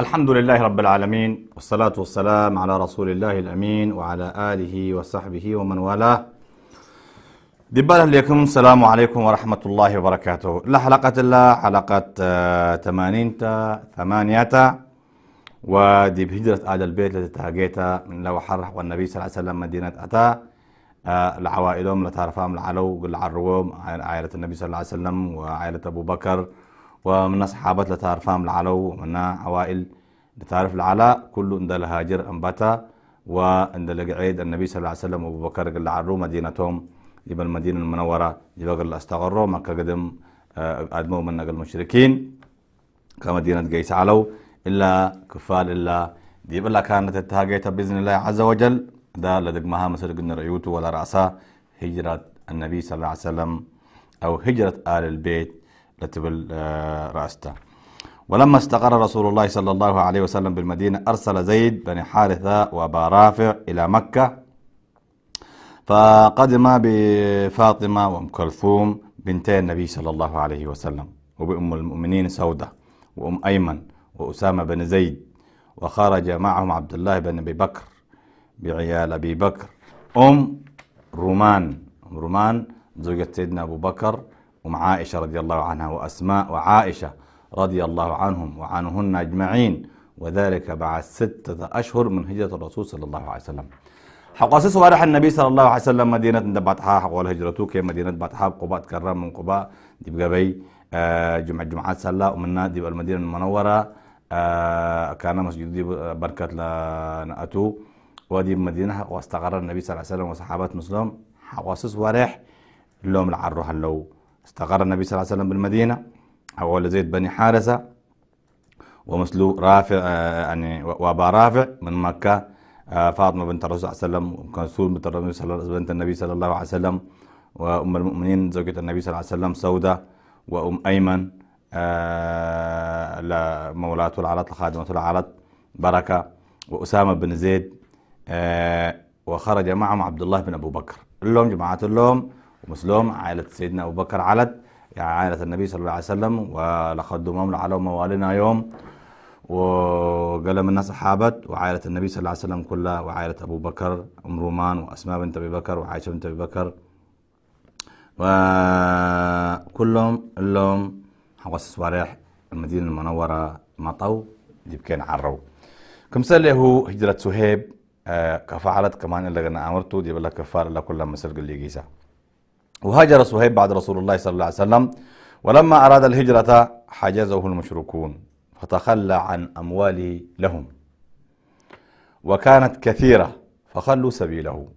الحمد لله رب العالمين والصلاة والسلام على رسول الله الأمين وعلى آله وصحبه ومن والاه دبالا لكم السلام عليكم ورحمة الله وبركاته لحلقة الله حلقة ثمانين ثمانية ودي بهجرة آل البيت التي تهجيت من لو حرح والنبي صلى الله عليه وسلم مدينة أتى العوائلهم لتعرفهم العلو العروم عائلة النبي صلى الله عليه وسلم وعائلة أبو بكر ومن صحابات لتعرفهم العلو ومن عوائل لتعرف العلاء كل عند الهاجر أنبتا وعند العيد النبي صلى الله عليه وسلم وابو بكر قال عروا مدينتهم جب المدينة المنورة جب قال استغروا مكة قدم آه، أدموا من المشركين كمدينة قيس علو إلا كفال إلا ديب الله كانت التهاجيت بإذن الله عز وجل ده لدقمها قلنا ريوته ولا رأسا هجرة النبي صلى الله عليه وسلم أو هجرة آل البيت لتبل آه، رأسته ولما استقر رسول الله صلى الله عليه وسلم بالمدينة أرسل زيد بن حارثة وأبا رافع إلى مكة فقدم بفاطمة وأم كلثوم بنتي النبي صلى الله عليه وسلم وبأم المؤمنين سودة وأم أيمن وأسامة بن زيد وخرج معهم عبد الله بن أبي بكر بعيال أبي بكر أم رومان أم رومان زوجة سيدنا أبو بكر أم عائشة رضي الله عنها وأسماء وعائشة رضي الله عنهم وعنهن أجمعين وذلك بعد ستة أشهر من هجرة الرسول صلى الله عليه وسلم حقاسس وارح النبي صلى الله عليه وسلم مدينة دبعتها حقوال هجرته كي مدينة بطحا قباء تكرم من قباء دب قبي جمعة آه، جمعة جمعات سلا ومنا نادي المدينة المنورة آه، كان مسجد دي آه، بركة لنأتو ودي مدينة واستقر النبي صلى الله عليه وسلم وصحابات مسلم حقاسس وارح لهم العروح اللو استقر النبي صلى الله عليه وسلم بالمدينة حول زيد بني حارثة ومسلو رافع آه، يعني وابا رافع من مكة آه، فاطمة بنت الرسول صلى الله عليه وسلم وكلثوم بنت النبي صلى الله عليه وسلم وأم المؤمنين زوجة النبي صلى الله عليه وسلم سودة وأم أيمن آه، مولاة العلط خادمة العلط بركة وأسامة بن زيد وخرج معهم عبد الله بن أبو بكر اللهم جماعة اللهم ومثلهم عائلة سيدنا أبو بكر علت يعني عائلة النبي صلى الله عليه وسلم ولقد دممنا على موالنا يوم وقلم الناس صحابة وعائلة النبي صلى الله عليه وسلم كلها وعائلة أبو بكر أم رومان وأسماء بنت أبي بكر وعائشة بنت أبي بكر وكلهم لهم حواس صواريح المدينة المنورة مطو جبكين عرو كم سأل هو هجرة سهيب آه، كفعلت كمان اللي أنا أمرته دي بلا كفار لكل مسلق مسل قل وهاجر صهيب بعد رسول الله صلى الله عليه وسلم ولما أراد الهجرة حجزه المشركون فتخلى عن أمواله لهم وكانت كثيرة فخلوا سبيله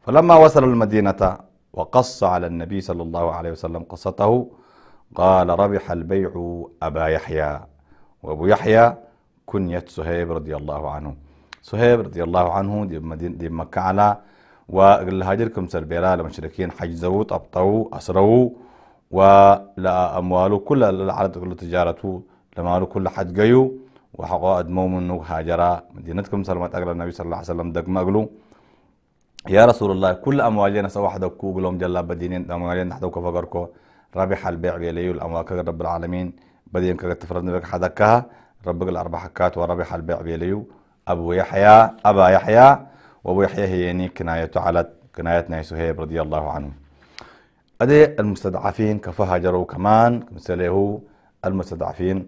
فلما وصلوا المدينة وقص على النبي صلى الله عليه وسلم قصته قال ربح البيع أبا يحيى وأبو يحيى كنية صهيب رضي الله عنه صهيب رضي الله عنه دي, مدينة دي مكة على ولهاجركم بيرا لمشركين حجزوا طبطوا أسروا ولأمواله كل العرض كل تجارته لماله كل حد جيو وحقا أدمو منه هاجرا مدينتكم ما تقرأ النبي صلى الله عليه وسلم دق مقلو يا رسول الله كل أموالنا سوا حدكو قلهم جلا بدينين أموالنا حدكو فقركو ربح البيع ليلي الأموال رب العالمين بدين تفرد تفرض حدا كها ربك الأرباح كات وربح البيع ليلي أبو يحيى أبا يحيى وابو يحيى هيني يعني كنايته على كناية ناي سهيب رضي الله عنه أدي المستضعفين هاجروا كمان مثله المستضعفين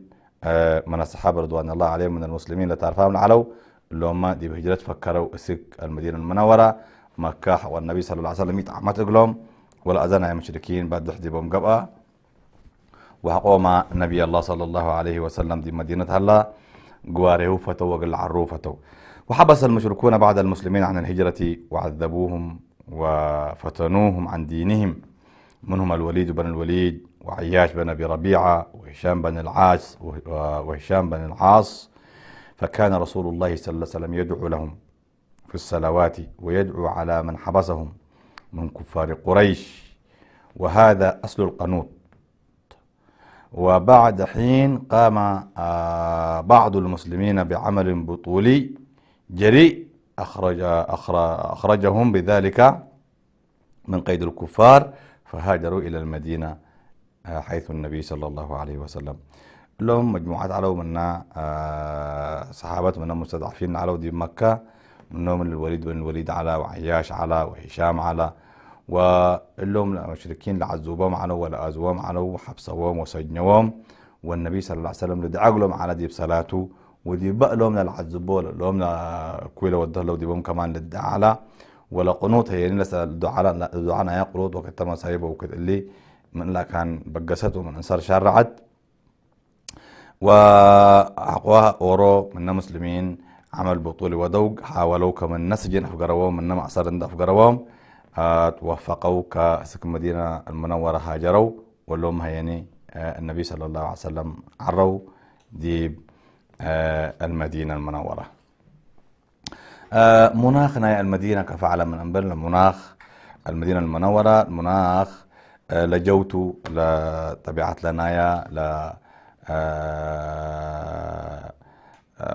آه، من الصحابة رضوان الله عليهم من المسلمين لتعرفهم العلو اللي هم دي بهجرة فكروا اسك المدينة المنورة مكة والنبي صلى الله عليه وسلم يتعمت قلهم ولا أذن المشركين بعد دحدي بهم قبقى وحقوما نبي الله صلى الله عليه وسلم دي مدينة هلا قواره فتو وقل عرو فتو وحبس المشركون بعد المسلمين عن الهجرة وعذبوهم وفتنوهم عن دينهم منهم الوليد بن الوليد وعياش بن أبي ربيعة وهشام بن العاص وهشام بن العاص فكان رسول الله صلى الله عليه وسلم يدعو لهم في الصلوات ويدعو على من حبسهم من كفار قريش وهذا أصل القنوط وبعد حين قام آه، بعض المسلمين بعمل بطولي جريء أخرج أخرجهم بذلك من قيد الكفار فهاجروا إلى المدينة آه، حيث النبي صلى الله عليه وسلم لهم مجموعات على منا آه، صحابة منا مستضعفين على دي مكة منهم الوليد بن الوليد على وعياش على وهشام على ولهم المشركين لعزوبهم على ولأزوهم على وحبسوهم وسجنوهم والنبي صلى الله عليه وسلم لدعقلهم على دي بصلاته ودي بقى لومنا لو لومنا كويلة وده لو دي بوم كمان للدعالة ولا قنوط هي نلس يعني الدعالة الدعالة يا قنوط وقت ما سايبه وكت اللي من لا كان بقست ومن انصار شرعت وحقوها اورو من مسلمين عمل بطولة ودوق حاولوا كمن نسجن أفقروهم من اصار عند أفقروهم آه، توفقوا كسك المدينة المنورة هاجروا ولهم هيني آه، النبي صلى الله عليه وسلم عروا دي آه، المدينة المنورة آه، مناخنا يا المدينة كفعل من أنبل المناخ المدينة المنورة المناخ آه، لجوتو لطبيعة لنايا ل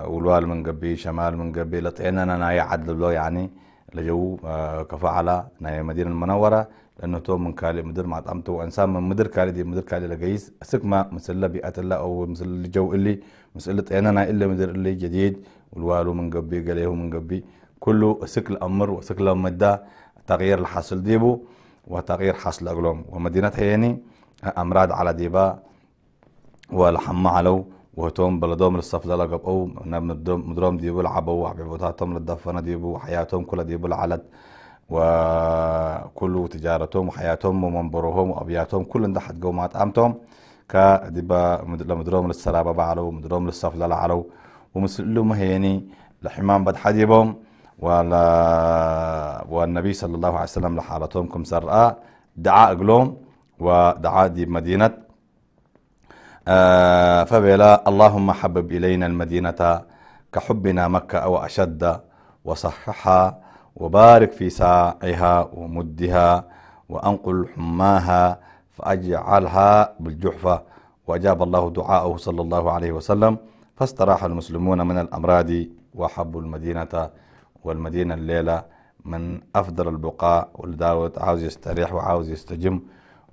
ولوال من قبي شمال من قبي لطعنا نايا عدل له يعني لجو آه، كفعل ناي نعم، مدينة المنورة لأنه تو من كالي مدير مع طعمته وإنسان من مدير كالي دي مدير كالي لقيس سكما مسلة بيئة الله أو مسلة الجو اللي مسلة أنا إلا مدير اللي جديد والوالو من قبي قليه من قبي كله سك الأمر وسك المدة تغيير الحاصل ديبو وتغيير حاصل أقلوم ومدينة هيني أمراض على ديبا والحمى علو وهتوم بلدوم للصف ده لقب او نام مدروم ديبو لعبو وحبيبوتاتهم للدفنة ديبو وحياتهم كلها ديبو العلد وكل تجارتهم وحياتهم ومنبرهم وابياتهم كل ده حتجو مع امتهم كدبا لمدروم للسرابة بعلو مدروم للصف ده لعلو ومسلم هيني لحمام بد حديبهم ولا والنبي صلى الله عليه وسلم لحالتهم كم سرقاء دعاء قلوم ودعاء دي مدينة آه، فبلا اللهم حبب إلينا المدينة كحبنا مكة أو أشد وصححها وبارك في ساعها ومدها وأنقل حماها فأجعلها بالجحفة وأجاب الله دعاءه صلى الله عليه وسلم فاستراح المسلمون من الأمراض وحبوا المدينة والمدينة الليلة من أفضل البقاع ولداود عاوز يستريح وعاوز يستجم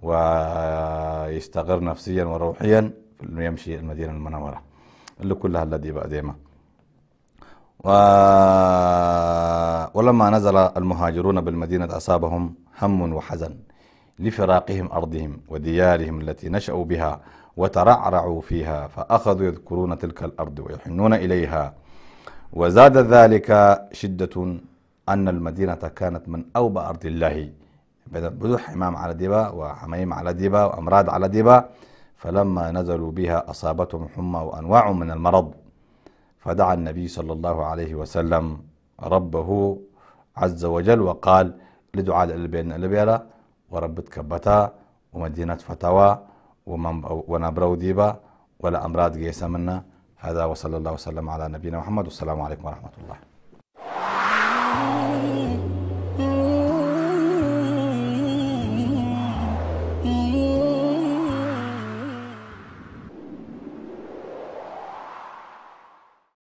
ويستقر نفسيا وروحيا انه يمشي المدينه المنوره اللي كلها الذي بأديمه و... ولما نزل المهاجرون بالمدينة أصابهم هم وحزن لفراقهم أرضهم وديارهم التي نشأوا بها وترعرعوا فيها فأخذوا يذكرون تلك الأرض ويحنون إليها وزاد ذلك شدة أن المدينة كانت من أوبى أرض الله بروح حمام على ديبا وحمايم على ديبا وأمراض على ديبا فلما نزلوا بها أصابتهم حمى وأنواع من المرض فدعا النبي صلى الله عليه وسلم ربه عز وجل وقال لدعاء البين البيرة وربت كبتا ومدينة فتاوى ونبرو ديبا ولا أمراض جيسة منا هذا وصلى الله وسلم على نبينا محمد والسلام عليكم ورحمة الله